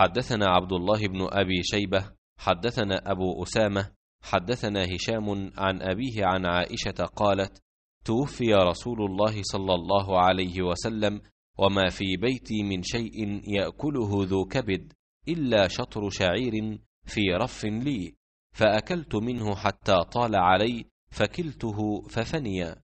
حدثنا عبد الله بن ابي شيبه حدثنا ابو اسامه حدثنا هشام عن ابيه عن عائشه قالت توفي رسول الله صلى الله عليه وسلم وما في بيتي من شيء ياكله ذو كبد الا شطر شعير في رف لي فاكلت منه حتى طال علي فكلته ففني